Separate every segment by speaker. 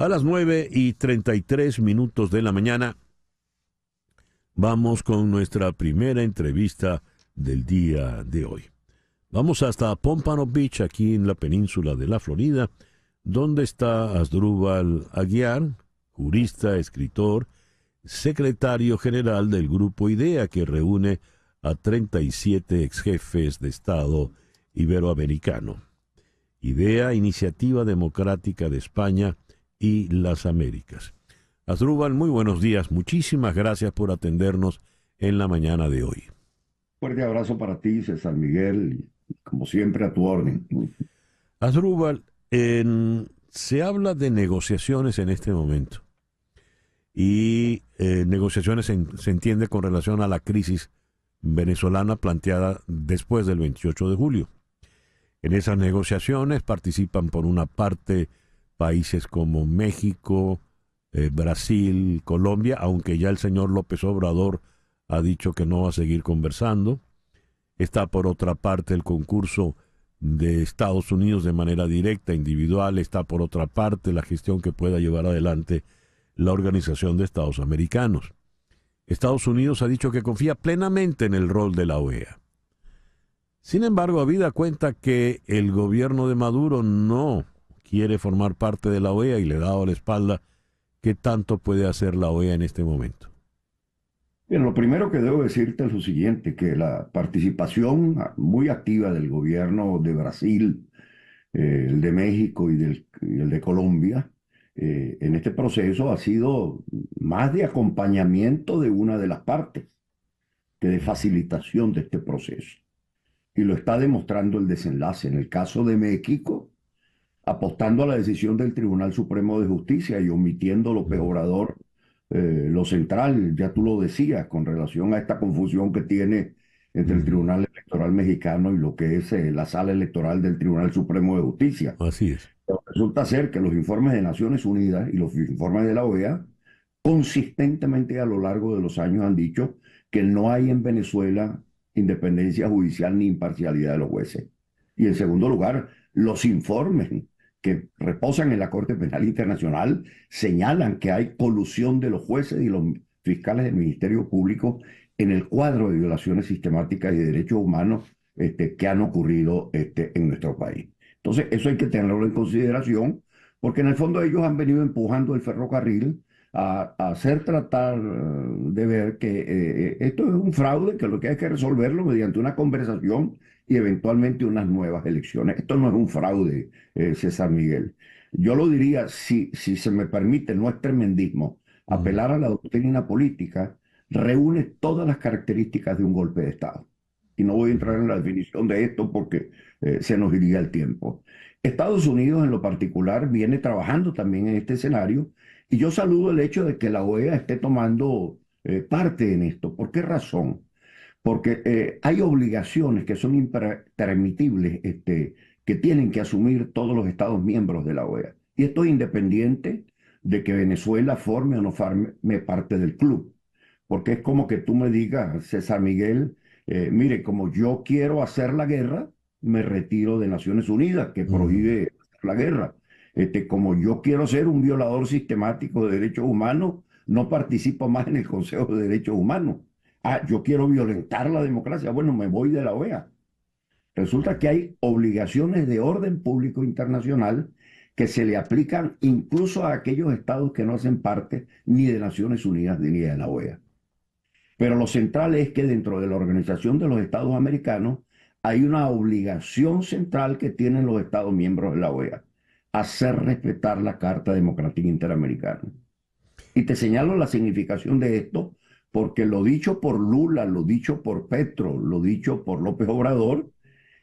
Speaker 1: A las 9 y 33 minutos de la mañana vamos con nuestra primera entrevista del día de hoy. Vamos hasta Pompano Beach, aquí en la península de la Florida, donde está Asdrúbal Aguiar, jurista, escritor, secretario general del Grupo IDEA, que reúne a 37 jefes de Estado iberoamericano. IDEA, Iniciativa Democrática de España, y las Américas. Asdrúbal, muy buenos días. Muchísimas gracias por atendernos en la mañana de hoy.
Speaker 2: Fuerte abrazo para ti, César Miguel, como siempre a tu orden. Asdrúbal, se habla
Speaker 1: de negociaciones en este momento y eh, negociaciones se entiende con relación a la crisis venezolana planteada después del 28 de julio. En esas negociaciones participan por una parte países como México, eh, Brasil, Colombia, aunque ya el señor López Obrador ha dicho que no va a seguir conversando. Está por otra parte el concurso de Estados Unidos de manera directa, individual, está por otra parte la gestión que pueda llevar adelante la Organización de Estados Americanos. Estados Unidos ha dicho que confía plenamente en el rol de la OEA. Sin embargo, habida cuenta que el gobierno de Maduro no quiere formar parte de la OEA y le ha dado la espalda. ¿Qué tanto puede hacer la OEA en este momento?
Speaker 2: Bien, lo primero que debo decirte es lo siguiente, que la participación muy activa del gobierno de Brasil, eh, el de México y, el de Colombia eh, en este proceso ha sido más de acompañamiento de una de las partes que de facilitación de este proceso. Y lo está demostrando el desenlace. En el caso de México, apostando a la decisión del Tribunal Supremo de Justicia y omitiendo lo peorador, eh, lo central, ya tú lo decías, con relación a esta confusión que tiene entre el Tribunal Electoral Mexicano y lo que es eh, la sala electoral del Tribunal Supremo de Justicia. Así es. resulta ser que los informes de Naciones Unidas y los informes de la OEA consistentemente a lo largo de los años han dicho que no hay en Venezuela independencia judicial ni imparcialidad de los jueces. Y en segundo lugar, los informes que reposan en la Corte Penal Internacional señalan que hay colusión de los jueces y los fiscales del Ministerio Público en el cuadro de violaciones sistemáticas y de derechos humanos este, que han ocurrido este, en nuestro país. Entonces, eso hay que tenerlo en consideración, porque en el fondo ellos han venido empujando el ferrocarril a, hacer tratar de ver que eh, eh, esto es un fraude, que lo que hay que resolverlo mediante una conversación y eventualmente unas nuevas elecciones. Esto no es un fraude, eh, César Miguel. Yo lo diría, si, si se me permite, no es tremendismo. Apelar a la doctrina política reúne todas las características de un golpe de Estado. Y no voy a entrar en la definición de esto porque eh, se nos iría el tiempo. Estados Unidos en lo particular viene trabajando también en este escenario y yo saludo el hecho de que la OEA esté tomando eh, parte en esto. ¿Por qué razón? porque eh, hay obligaciones que son impermitibles, este, que tienen que asumir todos los Estados miembros de la OEA. Y esto es independiente de que Venezuela forme o no forme parte del club, porque es como que tú me digas, César Miguel, eh, mire, como yo quiero hacer la guerra, me retiro de Naciones Unidas, que prohíbe la guerra. Este, como yo quiero ser un violador sistemático de derechos humanos, no participo más en el Consejo de Derechos Humanos. Ah, yo quiero violentar la democracia. Bueno, me voy de la OEA. Resulta que hay obligaciones de orden público internacional que se le aplican incluso a aquellos estados que no hacen parte ni de Naciones Unidas ni de la OEA. Pero lo central es que dentro de la Organización de los Estados Americanos hay una obligación central que tienen los estados miembros de la OEA, hacer respetar la Carta Democrática Interamericana. Y te señalo la significación de esto porque lo dicho por Lula, lo dicho por Petro, lo dicho por López Obrador,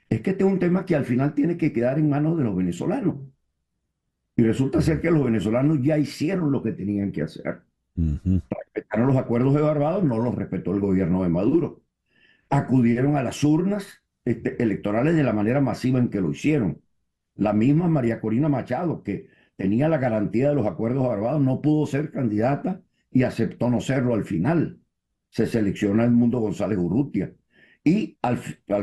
Speaker 2: es que este es un tema que al final tiene que quedar en manos de los venezolanos. Y resulta ser que los venezolanos ya hicieron lo que tenían que hacer. Respetaron los acuerdos de Barbados, no los respetó el gobierno de Maduro. Acudieron a las urnas este, electorales de la manera masiva en que lo hicieron. La misma María Corina Machado, que tenía la garantía de los acuerdos de Barbados, no pudo ser candidata y aceptó no serlo al final. Se selecciona el mundo González Urrutia y al,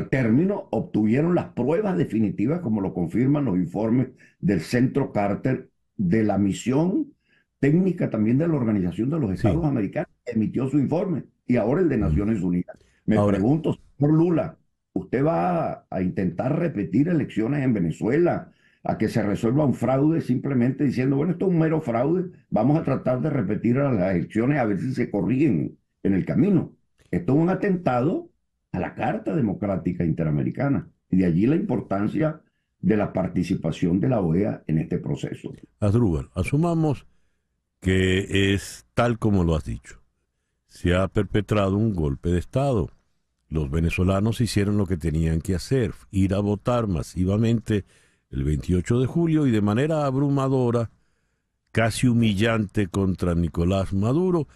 Speaker 2: término obtuvieron las pruebas definitivas, como lo confirman los informes del Centro Carter, de la misión técnica también de la Organización de los Estados Americanos, emitió su informe, y ahora el de Naciones Unidas. Me pregunto, señor Lula, ¿usted va a intentar repetir elecciones en Venezuela? a que se resuelva un fraude simplemente diciendo, bueno, esto es un mero fraude, vamos a tratar de repetir las elecciones a ver si se corrigen en el camino. Esto es un atentado a la Carta Democrática Interamericana y de allí la importancia de la participación de la OEA en este proceso.
Speaker 1: Adrúbal, asumamos que es tal como lo has dicho. Se ha perpetrado un golpe de Estado. Los venezolanos hicieron lo que tenían que hacer, ir a votar masivamente el 28 de julio y de manera abrumadora, casi humillante contra Nicolás Maduro,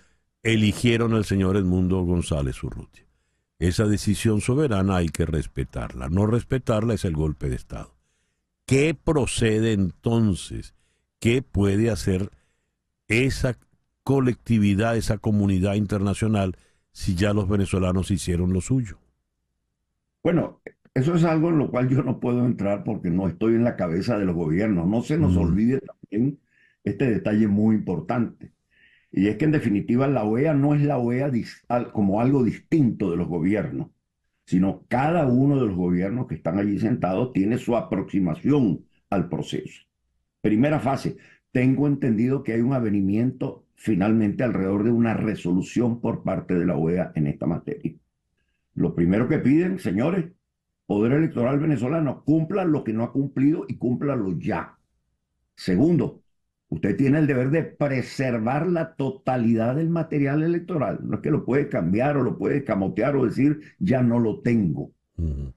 Speaker 1: eligieron al señor Edmundo González Urrutia. Esa decisión soberana hay que respetarla. No respetarla es el golpe de Estado. ¿Qué procede entonces? ¿Qué puede hacer esa colectividad, esa comunidad internacional, si ya los venezolanos hicieron lo suyo?
Speaker 2: Bueno, eso es algo en lo cual yo no puedo entrar porque no estoy en la cabeza de los gobiernos. No se nos olvide también este detalle muy importante. Y es que en definitiva la OEA no es la OEA como algo distinto de los gobiernos, sino cada uno de los gobiernos que están allí sentados tiene su aproximación al proceso. Primera fase, tengo entendido que hay un avenimiento finalmente alrededor de una resolución por parte de la OEA en esta materia. Lo primero que piden, señores, Poder Electoral venezolano, cumpla lo que no ha cumplido y cúmplalo ya. Segundo, usted tiene el deber de preservar la totalidad del material electoral. No es que lo puede cambiar o lo puede camotear o decir, ya no lo tengo.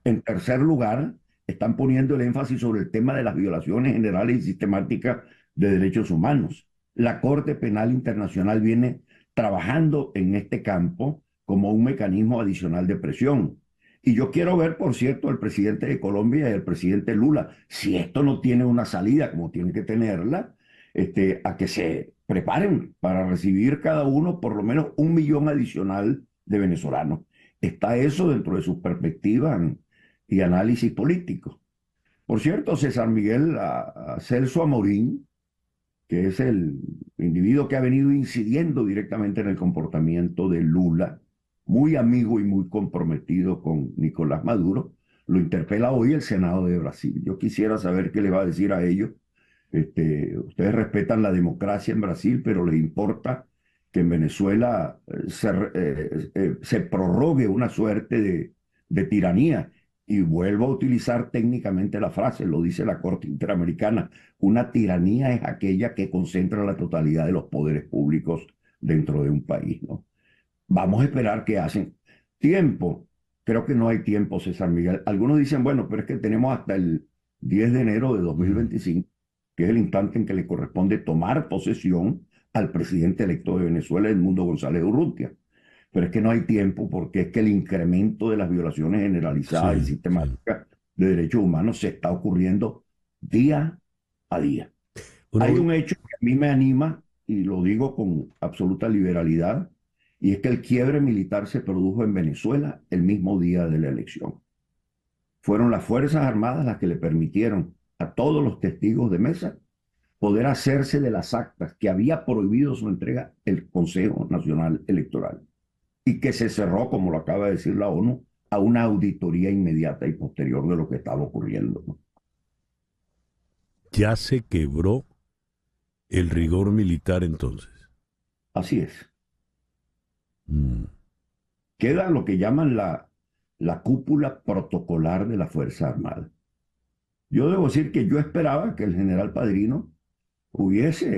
Speaker 2: En tercer lugar, están poniendo el énfasis sobre el tema de las violaciones generales y sistemáticas de derechos humanos. La Corte Penal Internacional viene trabajando en este campo como un mecanismo adicional de presión. Y yo quiero ver, por cierto, al presidente de Colombia y el presidente Lula, si esto no tiene una salida como tiene que tenerla, este, a que se preparen para recibir cada uno por lo menos un millón adicional de venezolanos. Está eso dentro de sus perspectivas y análisis políticos. Por cierto, César Miguel Celso Amorín, que es el individuo que ha venido incidiendo directamente en el comportamiento de Lula, muy amigo y muy comprometido con Nicolás Maduro, lo interpela hoy el Senado de Brasil. Yo quisiera saber qué le va a decir a ellos. Este, ustedes respetan la democracia en Brasil, pero les importa que en Venezuela eh, eh, eh, se, prorrogue una suerte de, de tiranía. Y vuelvo a utilizar técnicamente la frase, lo dice la Corte Interamericana, una tiranía es aquella que concentra la totalidad de los poderes públicos dentro de un país, ¿no? Vamos a esperar que hacen. Tiempo. Creo que no hay tiempo, César Miguel. Algunos dicen, bueno, pero es que tenemos hasta el 10 de enero de 2025, que es el instante en que le corresponde tomar posesión al presidente electo de Venezuela, Edmundo González Urrutia. Pero es que no hay tiempo porque es que el incremento de las violaciones generalizadas y sistemáticas de derechos humanos se está ocurriendo día a día. hay un hecho que a mí me anima, y lo digo con absoluta liberalidad, y es que el quiebre militar se produjo en Venezuela el mismo día de la elección. Fueron las Fuerzas Armadas las que le permitieron a todos los testigos de mesa poder hacerse de las actas que había prohibido su entrega el Consejo Nacional Electoral y que se cerró, como lo acaba de decir la ONU, a una auditoría inmediata y posterior de lo que estaba ocurriendo.
Speaker 1: Ya se quebró
Speaker 2: el rigor militar entonces. Así es. Mm. Queda lo que llaman la, la cúpula protocolar de la Fuerza Armada. Yo debo decir que yo esperaba que el general Padrino hubiese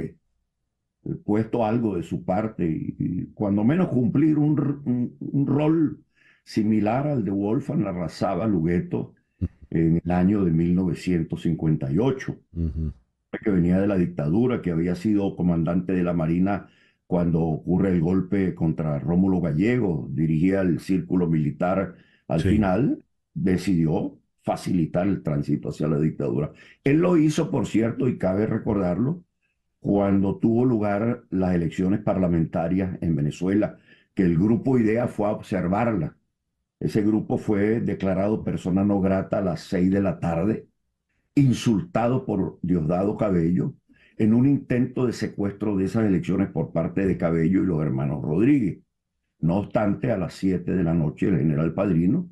Speaker 2: eh, puesto algo de su parte y, cuando menos cumplir un, rol similar al de Wolfgang arrasaba Lugueto en el año de 1958, que venía de la dictadura, que había sido comandante de la Marina cuando ocurre el golpe contra Rómulo Gallego, dirigía el círculo militar, al final decidió facilitar el tránsito hacia la dictadura. Él lo hizo, por cierto, y cabe recordarlo, cuando tuvo lugar las elecciones parlamentarias en Venezuela, que el grupo IDEA fue a observarla. Ese grupo fue declarado persona no grata a las seis de la tarde, insultado por Diosdado Cabello, en un intento de secuestro de esas elecciones por parte de Cabello y los hermanos Rodríguez. No obstante, a las 7 de la noche el general Padrino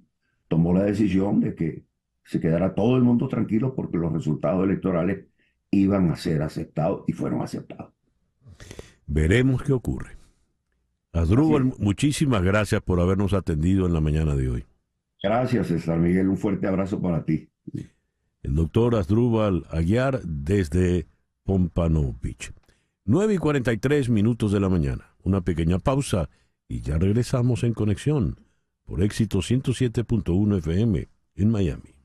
Speaker 2: tomó la decisión de que se quedara todo el mundo tranquilo porque los resultados electorales iban a ser aceptados y fueron aceptados.
Speaker 1: Veremos qué ocurre. Adrúbal, muchísimas gracias por habernos atendido en la mañana de hoy.
Speaker 2: Gracias, César Miguel. Un fuerte abrazo para ti.
Speaker 1: El doctor Asdrúbal Aguiar desde Pompano Beach 9 y 43 minutos de la mañana. Una pequeña pausa y ya regresamos en conexión por éxito 107.1 FM en Miami.